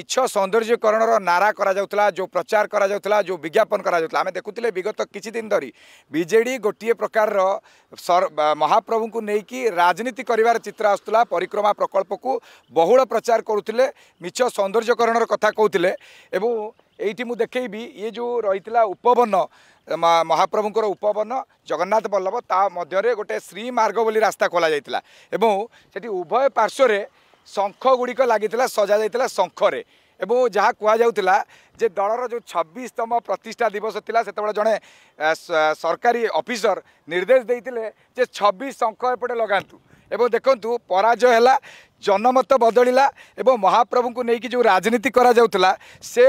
ମିଛ ସୌନ୍ଦର୍ଯ୍ୟକରଣର ନାରା କରାଯାଉଥିଲା ଯେଉଁ ପ୍ରଚାର କରାଯାଉଥିଲା ଯେଉଁ ବିଜ୍ଞାପନ କରାଯାଉଥିଲା ଆମେ ଦେଖୁଥିଲେ ବିଗତ କିଛି ଦିନ ଧରି ବିଜେଡ଼ି ଗୋଟିଏ ପ୍ରକାରର ମହାପ୍ରଭୁଙ୍କୁ ନେଇକି ରାଜନୀତି କରିବାର ଚିତ୍ର ଆସୁଥିଲା ପରିକ୍ରମା ପ୍ରକଳ୍ପକୁ ବହୁଳ ପ୍ରଚାର କରୁଥିଲେ ମିଛ ସୌନ୍ଦର୍ଯ୍ୟକରଣର କଥା କହୁଥିଲେ ଏବଂ ଏଇଠି ମୁଁ ଦେଖେଇବି ଇଏ ଯେଉଁ ରହିଥିଲା ଉପବନ ମହାପ୍ରଭୁଙ୍କର ଉପବନ ଜଗନ୍ନାଥ ବଲ୍ଲଭ ତା ମଧ୍ୟରେ ଗୋଟେ ଶ୍ରୀମାର୍ଗ ବୋଲି ରାସ୍ତା ଖୋଲାଯାଇଥିଲା ଏବଂ ସେଠି ଉଭୟ ପାର୍ଶ୍ୱରେ ଶଙ୍ଖ ଗୁଡ଼ିକ ଲାଗିଥିଲା ସଜାଯାଇଥିଲା ଶଙ୍ଖରେ ଏବଂ ଯାହା କୁହାଯାଉଥିଲା ଯେ ଦଳର ଯେଉଁ ଛବିଶତମ ପ୍ରତିଷ୍ଠା ଦିବସ ଥିଲା ସେତେବେଳେ ଜଣେ ସରକାରୀ ଅଫିସର ନିର୍ଦ୍ଦେଶ ଦେଇଥିଲେ ଯେ ଛବିଶ ଶଙ୍ଖ ଏପଟେ ଲଗାନ୍ତୁ ଏବଂ ଦେଖନ୍ତୁ ପରାଜୟ ହେଲା ଜନମତ ବଦଳିଲା ଏବଂ ମହାପ୍ରଭୁଙ୍କୁ ନେଇକି ଯେଉଁ ରାଜନୀତି କରାଯାଉଥିଲା ସେ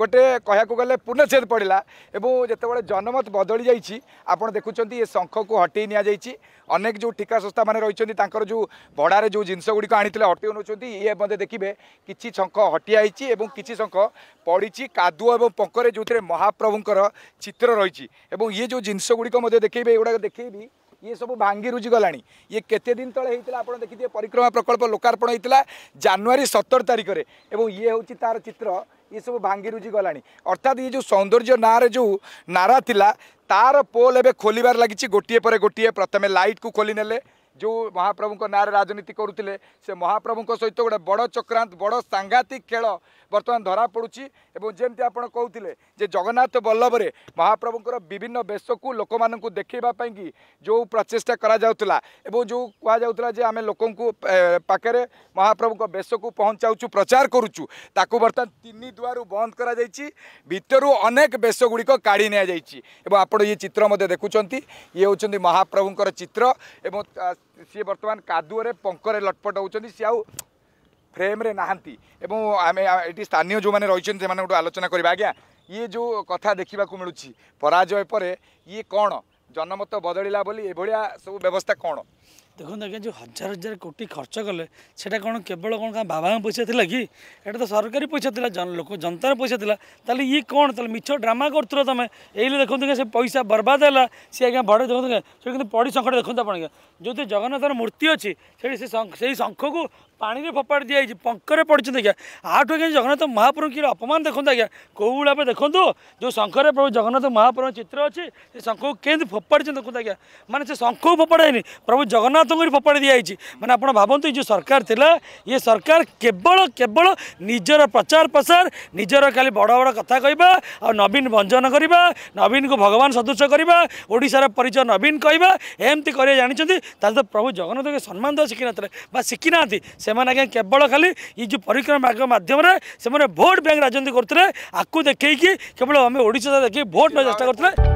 ଗୋଟେ କହିବାକୁ ଗଲେ ପୂର୍ଣ୍ଣଚ୍ଛେଦ ପଡ଼ିଲା ଏବଂ ଯେତେବେଳେ ଜନମତ ବଦଳି ଯାଇଛି ଆପଣ ଦେଖୁଛନ୍ତି ଏ ଶଙ୍ଖକୁ ହଟେଇ ନିଆଯାଇଛି ଅନେକ ଯେଉଁ ଠିକା ସଂସ୍ଥାମାନେ ରହିଛନ୍ତି ତାଙ୍କର ଯେଉଁ ଭଡ଼ାରେ ଯେଉଁ ଜିନିଷ ଗୁଡ଼ିକ ଆଣିଥିଲେ ହଟେଇ ନେଉଛନ୍ତି ଇଏ ମଧ୍ୟ ଦେଖିବେ କିଛି ଶଙ୍ଖ ହଟିଯାଇଛି ଏବଂ କିଛି ଶଙ୍ଖ ପଡ଼ିଛି କାଦୁଅ ଏବଂ ପଙ୍କରେ ଯେଉଁଥିରେ ମହାପ୍ରଭୁଙ୍କର ଚିତ୍ର ରହିଛି ଏବଂ ଇଏ ଯେଉଁ ଜିନିଷ ଗୁଡ଼ିକ ମଧ୍ୟ ଦେଖେଇବେ ଏଗୁଡ଼ାକ ଦେଖେଇବି ଇଏ ସବୁ ଭାଙ୍ଗି ରୁଜି ଗଲାଣି ଇଏ କେତେ ଦିନ ତଳେ ହେଇଥିଲା ଆପଣ ଦେଖିଥିବେ ପରିକ୍ରମା ପ୍ରକଳ୍ପ ଲୋକାର୍ପଣ ହେଇଥିଲା ଜାନୁଆରୀ ସତର ତାରିଖରେ ଏବଂ ଇଏ ହେଉଛି ତାର ଚିତ୍ର ଇଏ ସବୁ ଭାଙ୍ଗି ରୁଜି ଗଲାଣି ଅର୍ଥାତ୍ ଇଏ ଯେଉଁ ସୌନ୍ଦର୍ଯ୍ୟ ନାଁରେ ଯେଉଁ ନାରା ଥିଲା ତାର ପୋଲ୍ ଏବେ ଖୋଲିବାର ଲାଗିଛି ଗୋଟିଏ ପରେ ଗୋଟିଏ ପ୍ରଥମେ ଲାଇଟ୍କୁ ଖୋଲିନେଲେ ଯେଉଁ ମହାପ୍ରଭୁଙ୍କ ନାଁରେ ରାଜନୀତି କରୁଥିଲେ ସେ ମହାପ୍ରଭୁଙ୍କ ସହିତ ଗୋଟେ ବଡ଼ ଚକ୍ରାନ୍ତ ବଡ଼ ସାଂଘାତିକ ଖେଳ বর্তমান ধরা পড়ুছি এবং যেমনি আপনার কৌলে যে জগন্নাথ বল্লভরে মহাপ্রভুঙ্কর বিভিন্ন বেশকু লোক দেখাইবা পাইকি যে প্রচেষ্টা করা যাওয়া এবং যে কুয়া যে আমি লোক পাখে মহাপ্রভুঙ্ক বেশকু পৌঁছাউছু প্রচার করুছু তাকে বর্তমান তিন দুয়ার বন্ধ করা যাই ভিতর অনেক বেশগুড়ি কাড়ি নিয়ে যাই এবং আপনার ইয়ে চিত্র মধ্যে দেখুম ইয়ে হচ্ছেন মহাপ্রভুঙ্কর চিত্র এবং সি বর্তমান কাদুয়ে পঙ্করে লটপট হচ্ছেন সি আউ ଫ୍ରେମ୍ରେ ନାହାନ୍ତି ଏବଂ ଆମେ ଏଠି ସ୍ଥାନୀୟ ଯେଉଁମାନେ ରହିଛନ୍ତି ସେମାନଙ୍କଠୁ ଆଲୋଚନା କରିବା ଆଜ୍ଞା ଇଏ ଯେଉଁ କଥା ଦେଖିବାକୁ ମିଳୁଛି ପରାଜୟ ପରେ ଇଏ କ'ଣ ଜନମତ ବଦଳିଲା ବୋଲି ଏଭଳିଆ ସବୁ ବ୍ୟବସ୍ଥା କ'ଣ দেখুন আজ্ঞা যে হাজার হাজার কোটি খরচ কলে সেটা কোণ কেবল কোণ কাঁ বাবা পয়সা লা কি এটা তো সরকারি পয়সা লা লোক জনতার পয়সা লা তাহলে ইয়ে কোণ তাহলে মিছ ড্রামা করুল তুমি এইলে দেখুন সে পয়সা বরবাদ হল সি আজ্ঞা বড় দেখুন সে কিন্তু পড়ি শঙ্খটা দেখুন আপনার যদি জগন্নাথর মূর্তি অছি সেটি সেই শঙ্খকু ପାଣିରେ ଫୋପାଡ଼ି ଦିଆଯାଇଛି ପଙ୍କରେ ପଡ଼ିଛନ୍ତି ଆଜ୍ଞା ଆଠୁ ଆଜ୍ଞା ଜଗନ୍ନାଥ ମହାପ୍ରଭୁଙ୍କର ଅପମାନ ଦେଖନ୍ତୁ ଆଜ୍ଞା କେଉଁ ଭଳି ଭାବେ ଦେଖନ୍ତୁ ଯେଉଁ ଶଙ୍ଖରେ ପ୍ରଭୁ ଜଗନ୍ନାଥ ମହାପ୍ରଭୁଙ୍କ ଚିତ୍ର ଅଛି ସେ ଶଙ୍ଖକୁ କେମିତି ଫୋପାଡ଼ିଛନ୍ତି ଦେଖନ୍ତୁ ଆଜ୍ଞା ମାନେ ସେ ଶଙ୍ଖକୁ ଫୋପାଡ଼ାଇନି ପ୍ରଭୁ ଜଗନ୍ନାଥଙ୍କୁ ଫୋପାଡ଼ି ଦିଆଯାଇଛି ମାନେ ଆପଣ ଭାବନ୍ତୁ ଯେଉଁ ସରକାର ଥିଲା ଇଏ ସରକାର କେବଳ କେବଳ ନିଜର ପ୍ରଚାର ପ୍ରସାର ନିଜର ଖାଲି ବଡ଼ ବଡ଼ କଥା କହିବା ଆଉ ନବୀନ ବଞ୍ଜନ କରିବା ନବୀନକୁ ଭଗବାନ ସଦୃଶ କରିବା ଓଡ଼ିଶାର ପରିଚୟ ନବୀନ କହିବା ଏମିତି କରିବା ଜାଣିଛନ୍ତି ତାହେଲେ ତ ପ୍ରଭୁ ଜଗନ୍ନାଥଙ୍କୁ ସମ୍ମାନ ଦେବା ଶିଖିନଥିଲେ ବା ଶିଖିନାହାନ୍ତି ସେମାନେ ଆଜ୍ଞା କେବଳ ଖାଲି ଏ ଯେଉଁ ପରିକ୍ରମା ମାର୍ଗ ମାଧ୍ୟମରେ ସେମାନେ ଭୋଟ୍ ବ୍ୟାଙ୍କ ରାଜନୀତି କରୁଥିଲେ ଆକୁ ଦେଖେଇକି କେବଳ ଆମେ ଓଡ଼ିଶା ଦେଖି ଭୋଟ୍ ନେବା ଚେଷ୍ଟା କରୁଥିଲେ